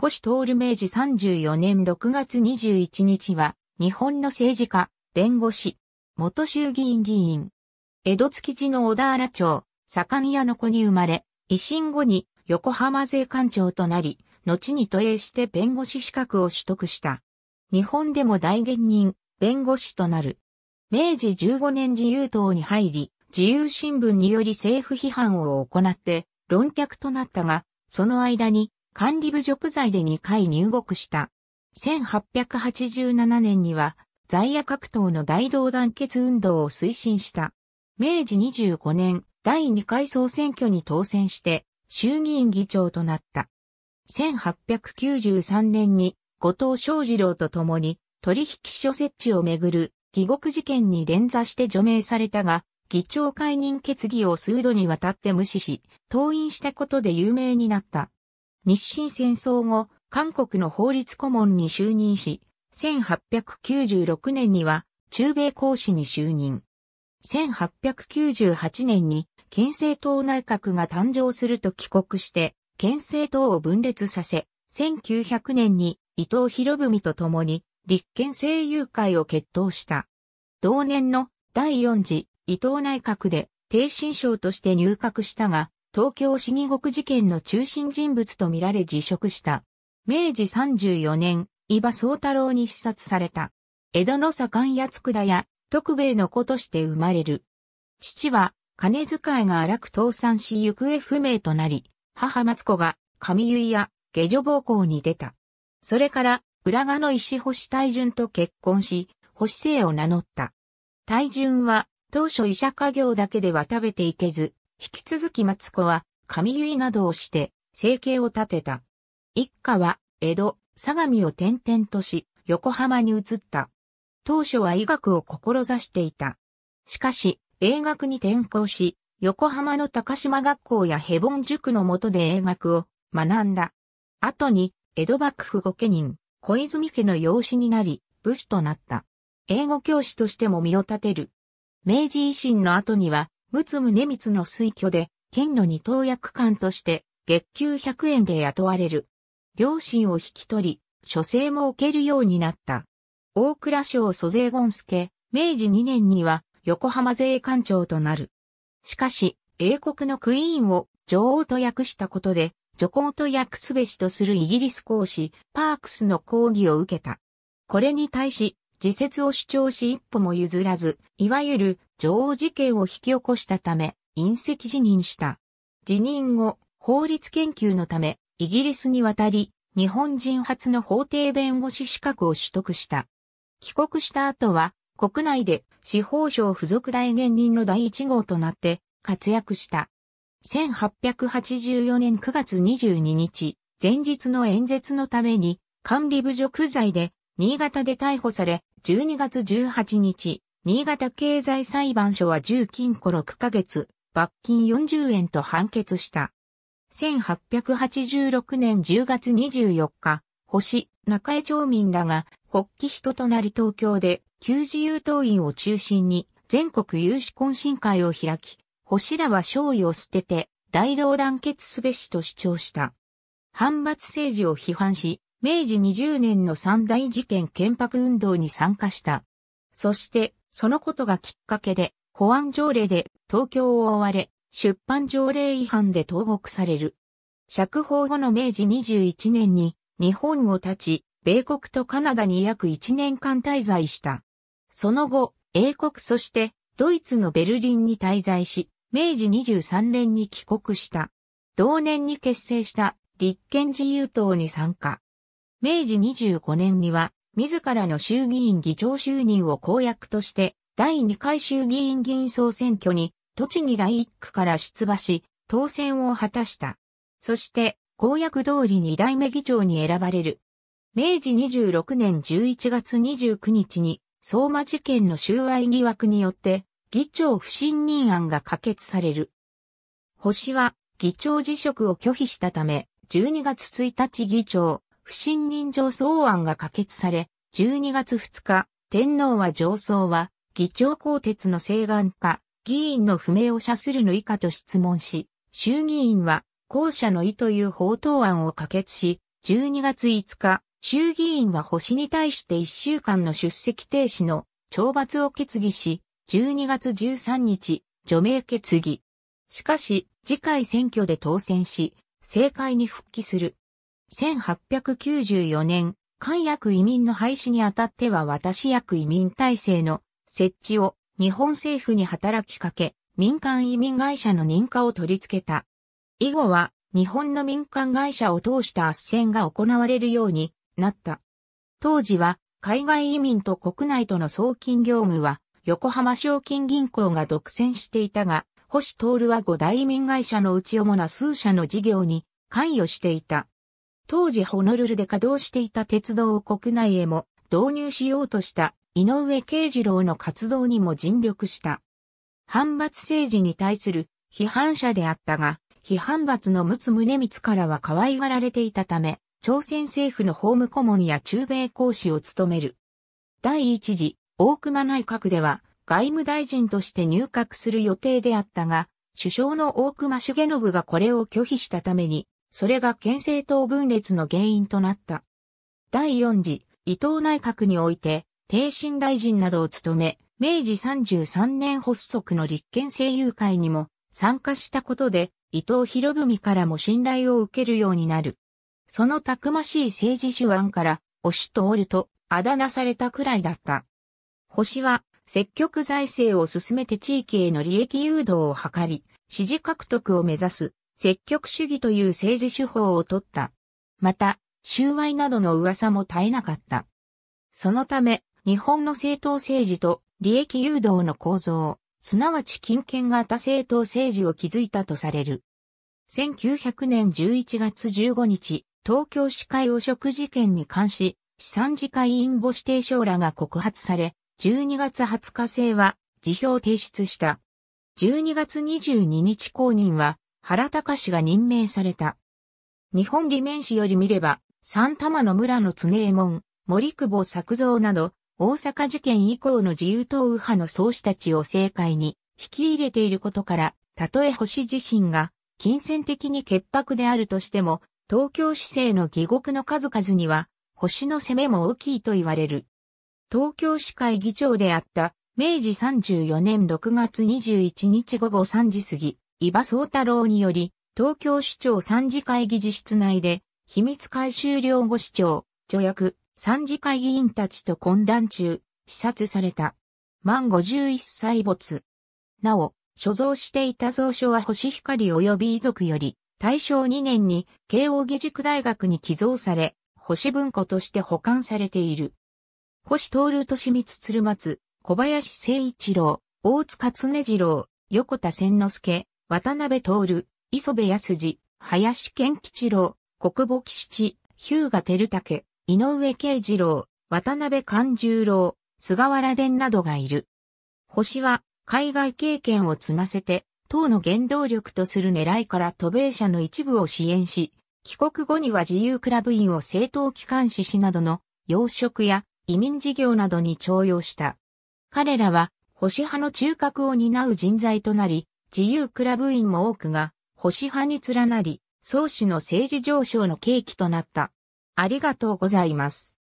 星徹明治34年6月21日は、日本の政治家、弁護士、元衆議院議員。江戸築地の小田原町、坂宮の子に生まれ、維新後に横浜税官庁となり、後に都営して弁護士資格を取得した。日本でも大現人、弁護士となる。明治15年自由党に入り、自由新聞により政府批判を行って論客となったが、その間に管理部直罪で2回入国した。1887年には、在野格闘の大道団結運動を推進した。明治25年、第2回総選挙に当選して、衆議院議長となった。1893年に、後藤昌二郎と共に、取引所設置をめぐる、疑獄事件に連座して除名されたが、議長解任決議を数度にわたって無視し、登院したことで有名になった。日清戦争後、韓国の法律顧問に就任し、1896年には中米公使に就任。1898年に憲政党内閣が誕生すると帰国して、憲政党を分裂させ、1900年に伊藤博文と共に立憲政友会を決闘した。同年の第4次伊藤内閣で低新省として入閣したが、東京市議獄事件の中心人物とみられ辞職した。明治34年、伊庭宗太郎に視察された。江戸の左官や倉や、徳兵衛の子として生まれる。父は、金遣いが荒く倒産し行方不明となり、母松子が、上結や、下女暴行に出た。それから、浦賀の石星大順と結婚し、星星を名乗った。大順は、当初医者家業だけでは食べていけず、引き続き松子は、神結などをして、生計を立てた。一家は、江戸、相模を転々とし、横浜に移った。当初は医学を志していた。しかし、英学に転校し、横浜の高島学校やヘボン塾の下で英学を学んだ。後に、江戸幕府御家人、小泉家の養子になり、武士となった。英語教師としても身を立てる。明治維新の後には、むねみつの推挙で、県の二等役官として、月給100円で雇われる。両親を引き取り、書生も受けるようになった。大蔵省租税権助、明治2年には横浜税官庁となる。しかし、英国のクイーンを女王と訳したことで、女皇と訳すべしとするイギリス公使、パークスの抗議を受けた。これに対し、自説を主張し一歩も譲らず、いわゆる女王事件を引き起こしたため、隕石辞任した。辞任後、法律研究のため、イギリスに渡り、日本人初の法廷弁護士資格を取得した。帰国した後は、国内で司法省付属大元人の第一号となって活躍した。1884年9月22日、前日の演説のために、管理部除区罪で、新潟で逮捕され、12月18日、新潟経済裁判所は10禁庫6ヶ月、罰金40円と判決した。1886年10月24日、星、中江町民らが、発起人となり東京で、旧自由党員を中心に、全国有志懇親会を開き、星らは勝意を捨てて、大同団結すべしと主張した。反発政治を批判し、明治20年の三大事件憲白運動に参加した。そして、そのことがきっかけで、保安条例で東京を追われ、出版条例違反で投獄される。釈放後の明治21年に日本を立ち、米国とカナダに約1年間滞在した。その後、英国そしてドイツのベルリンに滞在し、明治23年に帰国した。同年に結成した立憲自由党に参加。明治25年には自らの衆議院議長就任を公約として、第2回衆議院議員総選挙に、栃木第1区から出馬し、当選を果たした。そして、公約通り2代目議長に選ばれる。明治26年11月29日に、相馬事件の収賄疑惑によって、議長不信任案が可決される。星は、議長辞職を拒否したため、12月1日議長、不信任上層案が可決され、12月2日、天皇は上層は、議長公鉄の請願か、議員の不明を射するの以下と質問し、衆議院は、後者の意という法等案を可決し、12月5日、衆議院は星に対して1週間の出席停止の懲罰を決議し、12月13日、除名決議。しかし、次回選挙で当選し、政界に復帰する。1894年、関役移民の廃止にあたっては私役移民体制の設置を日本政府に働きかけ、民間移民会社の認可を取り付けた。以後は日本の民間会社を通した圧旋が行われるようになった。当時は海外移民と国内との送金業務は横浜賞金銀行が独占していたが、星徹は五大移民会社のうち主な数社の事業に関与していた。当時ホノルルで稼働していた鉄道を国内へも導入しようとした井上慶次郎の活動にも尽力した。反発政治に対する批判者であったが、批判罰の陸奥宗光からは可愛がられていたため、朝鮮政府の法務顧問や中米公使を務める。第一次、大熊内閣では、外務大臣として入閣する予定であったが、首相の大熊重信がこれを拒否したために、それが憲政党分裂の原因となった。第四次、伊藤内閣において、低身大臣などを務め、明治33年発足の立憲政友会にも参加したことで、伊藤博文からも信頼を受けるようになる。そのたくましい政治手腕から、押と折ると、あだ名されたくらいだった。星は、積極財政を進めて地域への利益誘導を図り、支持獲得を目指す積極主義という政治手法をとった。また、収賄などの噂も絶えなかった。そのため、日本の政党政治と利益誘導の構造、すなわち金権型政党政治を築いたとされる。1900年11月15日、東京市会汚職事件に関し、資産次会員母指定省らが告発され、12月20日制は辞表を提出した。12月22日公認は原隆氏が任命された。日本理面史より見れば、三玉の村の常右衛門、森久保作造など、大阪事件以降の自由党右派の創始たちを政界に引き入れていることから、たとえ星自身が金銭的に潔白であるとしても、東京市政の疑獄の数々には、星の攻めも大きいと言われる。東京市会議長であった明治34年6月21日午後3時過ぎ、伊庭総太郎により、東京市長参事会議事室内で、秘密会終了後市長、助役、参事会議員たちと懇談中、視察された。満51歳没。なお、所蔵していた蔵書は星光及び遺族より、大正2年に慶応義塾大学に寄贈され、星文庫として保管されている。星徹利光鶴松、小林誠一郎、大塚常次郎、横田千之助、渡辺徹、磯部康二、林健吉郎、国母吉七、日向照武、井上慶次郎、渡辺勘十郎、菅原伝などがいる。星は海外経験を積ませて、党の原動力とする狙いから渡米者の一部を支援し、帰国後には自由クラブ員を政党機関士士などの養殖や移民事業などに徴用した。彼らは保守派の中核を担う人材となり、自由クラブ員も多くが、保守派に連なり、創始の政治上昇の契機となった。ありがとうございます。